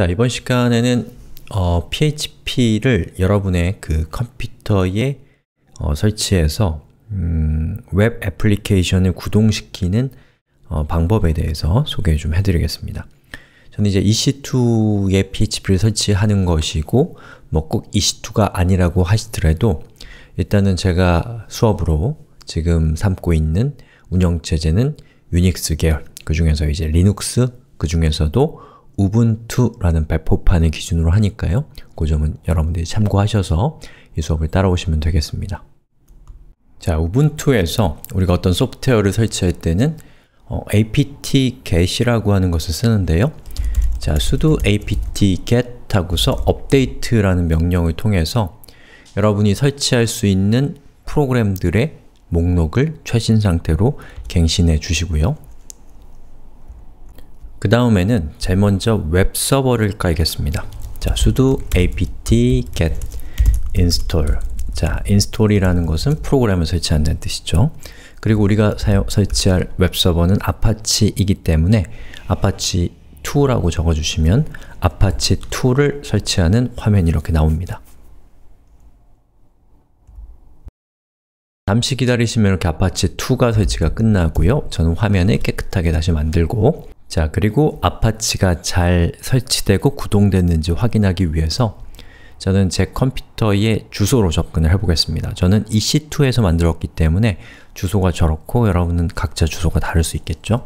자, 이번 시간에는 어, PHP를 여러분의 그 컴퓨터에 어, 설치해서 음, 웹 애플리케이션을 구동시키는 어, 방법에 대해서 소개 좀 해드리겠습니다. 저는 이제 EC2에 PHP를 설치하는 것이고 뭐 꼭 EC2가 아니라고 하시더라도 일단은 제가 수업으로 지금 삼고 있는 운영체제는 유닉스 계열 그 중에서 이제 리눅스 그 중에서도 우분투라는 배포판을 기준으로 하니까요. 그 점은 여러분들이 참고하셔서 이 수업을 따라오시면 되겠습니다. 자, 우분투에서 우리가 어떤 소프트웨어를 설치할 때는 어, apt-get이라고 하는 것을 쓰는데요. 자, sudo apt-get 하고서 update라는 명령을 통해서 여러분이 설치할 수 있는 프로그램들의 목록을 최신 상태로 갱신해 주시고요. 그 다음에는 제일 먼저 웹서버를 깔겠습니다. 자, sudo apt get install 자, install이라는 것은 프로그램을 설치한다는 뜻이죠. 그리고 우리가 사용, 설치할 웹서버는 아파치이기 때문에 아파치2라고 적어주시면 아파치2를 설치하는 화면이 이렇게 나옵니다. 잠시 기다리시면 이렇게 아파치2가 설치가 끝나고요. 저는 화면을 깨끗하게 다시 만들고 자, 그리고 아파치가 잘 설치되고 구동됐는지 확인하기 위해서 저는 제 컴퓨터의 주소로 접근을 해보겠습니다. 저는 EC2에서 만들었기 때문에 주소가 저렇고 여러분은 각자 주소가 다를 수 있겠죠?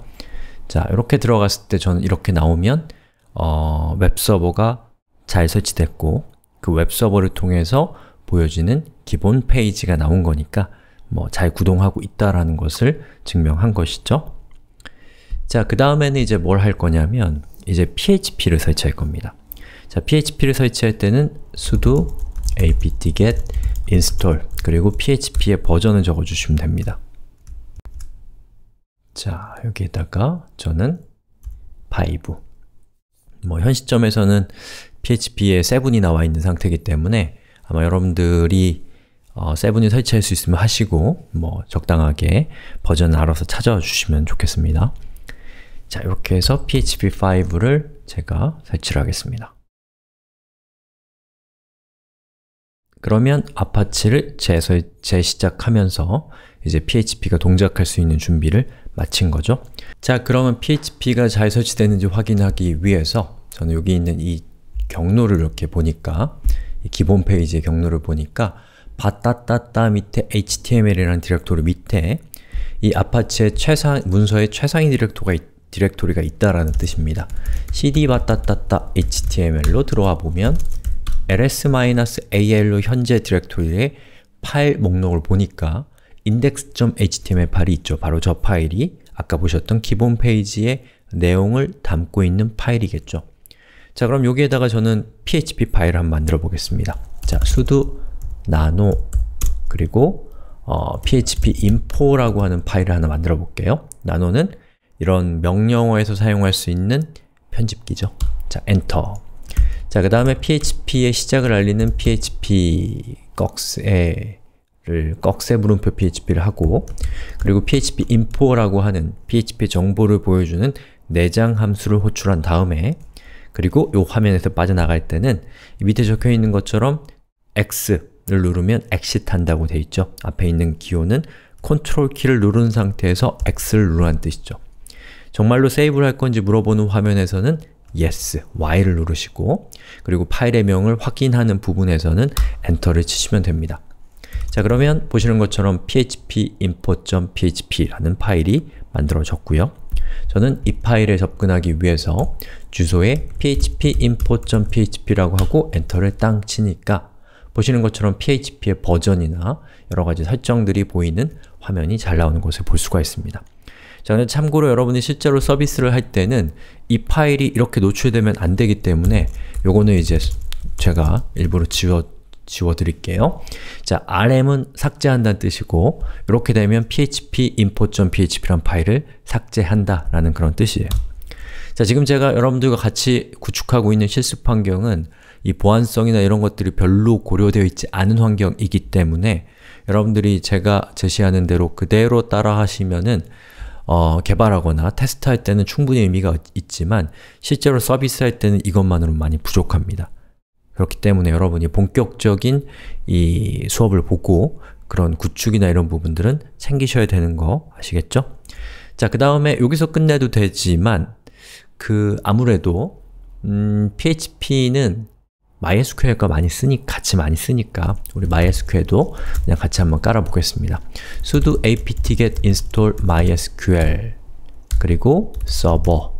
자, 이렇게 들어갔을 때 저는 이렇게 나오면 어, 웹서버가 잘 설치됐고 그 웹서버를 통해서 보여지는 기본 페이지가 나온 거니까 뭐 잘 구동하고 있다라는 것을 증명한 것이죠. 자, 그 다음에는 이제 뭘 할 거냐면 이제 php를 설치할 겁니다. 자, php를 설치할 때는 sudo apt get install 그리고 php의 버전을 적어주시면 됩니다. 자, 여기에다가 저는 5 뭐현 시점에서는 php에 7이 나와 있는 상태이기 때문에 아마 여러분들이 어, 7이 설치할 수 있으면 하시고 뭐 적당하게 버전을 알아서 찾아주시면 좋겠습니다. 자, 이렇게 해서 php5를 제가 설치를 하겠습니다. 그러면 아파치를 재설, 재시작하면서 이제 php가 동작할 수 있는 준비를 마친 거죠. 자, 그러면 php가 잘 설치되는지 확인하기 위해서 저는 여기 있는 이 경로를 이렇게 보니까 기본 페이지의 경로를 보니까 바따따따 밑에 html이라는 디렉토리 밑에 이 아파치의 최상, 문서의 최상위 디렉토가 있다 디렉토리가 있다라는 뜻입니다. cd 바따따따 html로 들어와 보면 ls-al로 현재 디렉토리의 파일 목록을 보니까 index.html 파일이 있죠. 바로 저 파일이 아까 보셨던 기본 페이지의 내용을 담고 있는 파일이겠죠. 자 그럼 여기에다가 저는 php 파일을 한번 만들어 보겠습니다. 자 sudo nano 그리고 어, php info라고 하는 파일을 하나 만들어 볼게요. nano는 이런 명령어에서 사용할 수 있는 편집기죠. 자, 엔터. 자, 그 다음에 php의 시작을 알리는 php 꺽스를 꺽쇠 물음표 php를 하고 그리고 php info라고 하는 php 정보를 보여주는 내장 함수를 호출한 다음에 그리고 이 화면에서 빠져나갈 때는 밑에 적혀있는 것처럼 x를 누르면 exit 한다고 되어 있죠. 앞에 있는 기호는 컨트롤 키를 누른 상태에서 x를 누르는 뜻이죠. 정말로 세이브를 할 건지 물어보는 화면에서는 yes, y를 누르시고 그리고 파일의 명을 확인하는 부분에서는 엔터를 치시면 됩니다. 자 그러면 보시는 것처럼 php i m p o p h p 라는 파일이 만들어졌고요. 저는 이 파일에 접근하기 위해서 주소에 php i m p o p h p 라고 하고 엔터를 땅 치니까 보시는 것처럼 php의 버전이나 여러가지 설정들이 보이는 화면이 잘 나오는 것을 볼 수가 있습니다. 자, 근데 참고로 여러분이 실제로 서비스를 할 때는 이 파일이 이렇게 노출되면 안 되기 때문에 요거는 이제 제가 일부러 지워 지워드릴게요. 자, rm은 삭제한다는 뜻이고 이렇게 되면 php info.php란 파일을 삭제한다 라는 그런 뜻이에요. 자, 지금 제가 여러분들과 같이 구축하고 있는 실습 환경은 이 보안성이나 이런 것들이 별로 고려되어 있지 않은 환경이기 때문에 여러분들이 제가 제시하는 대로 그대로 따라 하시면은 어, 개발하거나 테스트할 때는 충분히 의미가 있지만 실제로 서비스할 때는 이것만으로는 많이 부족합니다. 그렇기 때문에 여러분이 본격적인 이 수업을 보고 그런 구축이나 이런 부분들은 챙기셔야 되는 거 아시겠죠? 자, 그 다음에 여기서 끝내도 되지만 그 아무래도 음, PHP는 MySQL과 많이 쓰니 같이 많이 쓰니까 우리 MySQL도 그냥 같이 한번 깔아보겠습니다. sudo apt-get install mysql 그리고 서버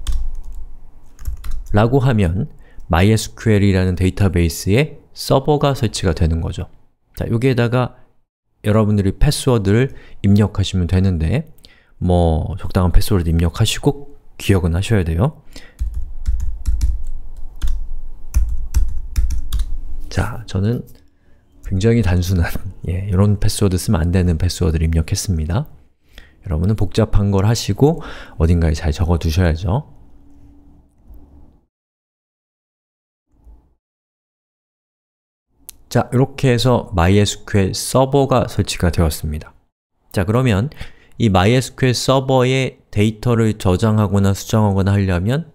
라고 하면 MySQL이라는 데이터베이스에 서버가 설치가 되는 거죠. 자, 여기에다가 여러분들이 패스워드를 입력하시면 되는데 뭐 적당한 패스워드 입력하시고 기억은 하셔야 돼요. 자, 저는 굉장히 단순한 예, 이런 패스워드 쓰면 안 되는 패스워드를 입력했습니다. 여러분은 복잡한 걸 하시고 어딘가에 잘 적어두셔야죠. 자, 이렇게 해서 MySQL 서버가 설치가 되었습니다. 자, 그러면 이 MySQL 서버에 데이터를 저장하거나 수정하거나 하려면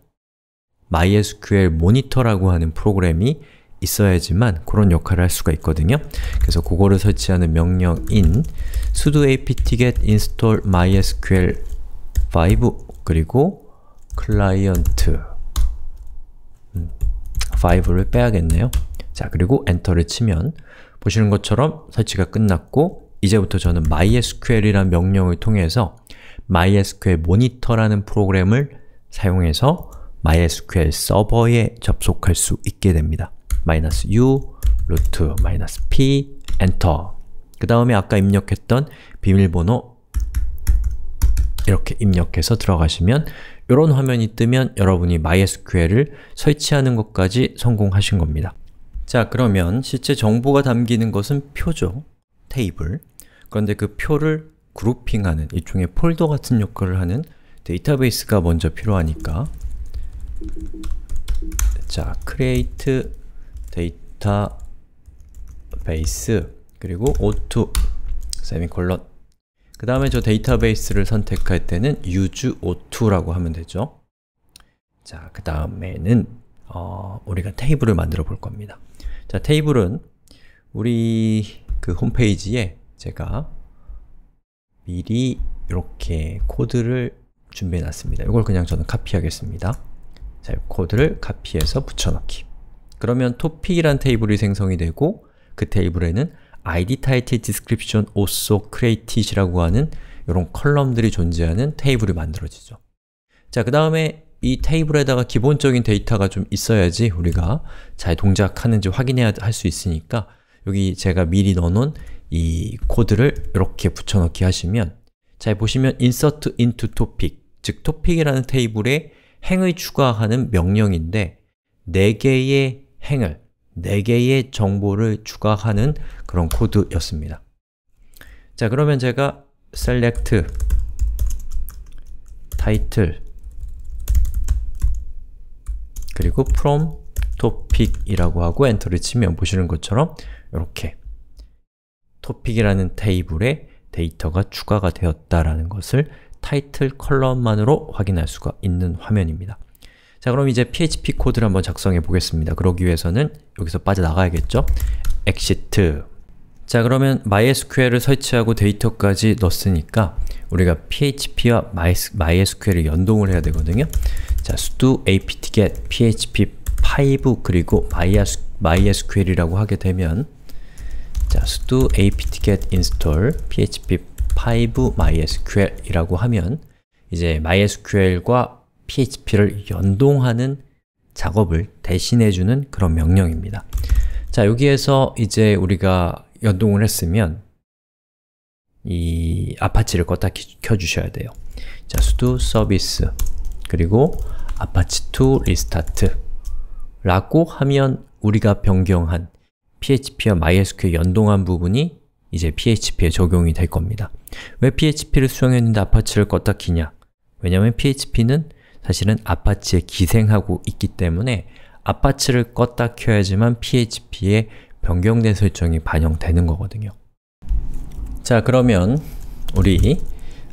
MySQL 모니터라고 하는 프로그램이 있어야지만 그런 역할을 할 수가 있거든요. 그래서 그거를 설치하는 명령 인 sudo apt-get install mysql5 그리고 client 5를 음, 빼야겠네요. 자, 그리고 엔터를 치면 보시는 것처럼 설치가 끝났고 이제부터 저는 m y s q l 이란 명령을 통해서 mysql m o n i t o r 라는 프로그램을 사용해서 MySQL 서버에 접속할 수 있게 됩니다. 마이너스 u 루트 마이너스 p 엔터 그 다음에 아까 입력했던 비밀번호 이렇게 입력해서 들어가시면 이런 화면이 뜨면 여러분이 MySQL을 설치하는 것까지 성공하신 겁니다. 자, 그러면 실제 정보가 담기는 것은 표죠, 테이블. 그런데 그 표를 그룹핑하는 일종의 폴더 같은 역할을 하는 데이터베이스가 먼저 필요하니까 자, create 데이터베이스 그리고 오투 세미콜론 그 다음에 저 데이터베이스를 선택할 때는 유 s 오투라고 하면 되죠 자, 그 다음에는 어, 우리가 테이블을 만들어 볼 겁니다 자, 테이블은 우리 그 홈페이지에 제가 미리 이렇게 코드를 준비해 놨습니다 이걸 그냥 저는 카피하겠습니다 자, 코드를 카피해서 붙여넣기 그러면 t o p i c 란 테이블이 생성이 되고 그 테이블에는 id title description also created이라고 하는 이런 컬럼들이 존재하는 테이블이 만들어지죠. 자, 그 다음에 이 테이블에다가 기본적인 데이터가 좀 있어야지 우리가 잘 동작하는지 확인해야 할 수 있으니까 여기 제가 미리 넣어놓은 이 코드를 이렇게 붙여넣기 하시면 잘 보시면 insert into topic 즉 topic이라는 테이블에 행을 추가하는 명령인데 4개의 행을, 4개의 정보를 추가하는 그런 코드였습니다. 자, 그러면 제가 select title 그리고 from topic이라고 하고 엔터를 치면 보시는 것처럼 이렇게 topic이라는 테이블에 데이터가 추가가 되었다라는 것을 타이틀 컬럼만으로 확인할 수가 있는 화면입니다. 자 그럼 이제 PHP 코드를 한번 작성해 보겠습니다. 그러기 위해서는 여기서 빠져나가야겠죠? exit 자 그러면 MySQL을 설치하고 데이터까지 넣었으니까 우리가 php와 MySQL을 연동을 해야 되거든요. 자 sudo apt get php5 그리고 mysql이라고 하게 되면 자 sudo apt get install php5 mysql이라고 하면 이제 MySQL과 php ISP를 연동하는 작업을 대신해주는 그런 명령입니다. 자, 여기에서 이제 우리가 연동을 했으면 이 아파치를 껐다 켜주셔야 돼요. 자, sudo service 그리고 apache to restart 라고 하면 우리가 변경한 php와 mysql 연동한 부분이 이제 php에 적용이 될 겁니다. 왜 php를 수정했는데 아파치를 껐다 키냐? 왜냐면 php는 사실은 아파치에 기생하고 있기 때문에 아파치를 껐다 켜야지만 PHP에 변경된 설정이 반영되는 거거든요. 자, 그러면 우리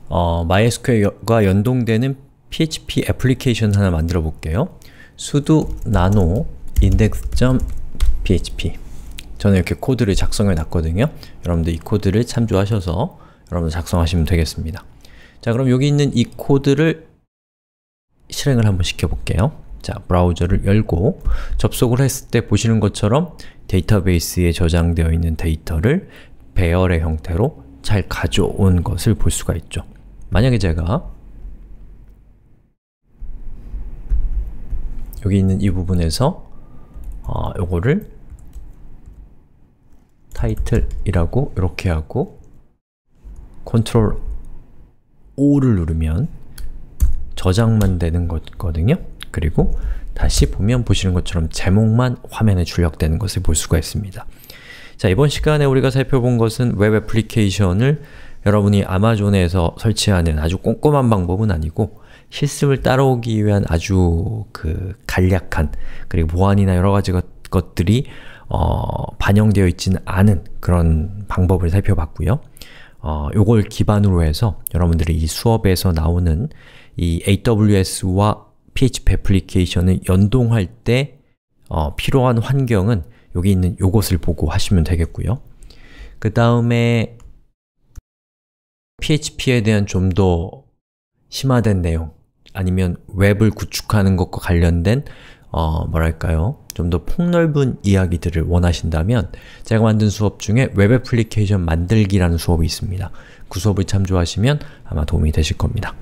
어, MySQL과 연동되는 PHP 애플리케이션 하나 만들어 볼게요. sudo nano index.php 저는 이렇게 코드를 작성해 놨거든요. 여러분들 이 코드를 참조하셔서 여러분들 작성하시면 되겠습니다. 자, 그럼 여기 있는 이 코드를 실행을 한번 시켜볼게요. 자, 브라우저를 열고 접속을 했을 때 보시는 것처럼 데이터베이스에 저장되어 있는 데이터를 배열의 형태로 잘 가져온 것을 볼 수가 있죠. 만약에 제가 여기 있는 이 부분에서 어, 요거를 타이틀이라고 이렇게 하고 Ctrl O를 누르면 저장만 되는 거거든요. 그리고 다시 보면 보시는 것처럼 제목만 화면에 출력되는 것을 볼 수가 있습니다. 자, 이번 시간에 우리가 살펴본 것은 웹 애플리케이션을 여러분이 아마존에서 설치하는 아주 꼼꼼한 방법은 아니고 실습을 따라오기 위한 아주 그 간략한 그리고 보안이나 여러 가지 것, 것들이 어, 반영되어 있지는 않은 그런 방법을 살펴봤고요. 어, 요걸 기반으로 해서 여러분들이 이 수업에서 나오는 이 AWS와 PHP 애플리케이션을 연동할 때 어, 필요한 환경은 여기 있는 요것을 보고 하시면 되겠고요. 그 다음에 PHP에 대한 좀 더 심화된 내용 아니면 웹을 구축하는 것과 관련된 어, 뭐랄까요? 좀 더 폭넓은 이야기들을 원하신다면 제가 만든 수업 중에 웹 애플리케이션 만들기라는 수업이 있습니다. 그 수업을 참조하시면 아마 도움이 되실 겁니다.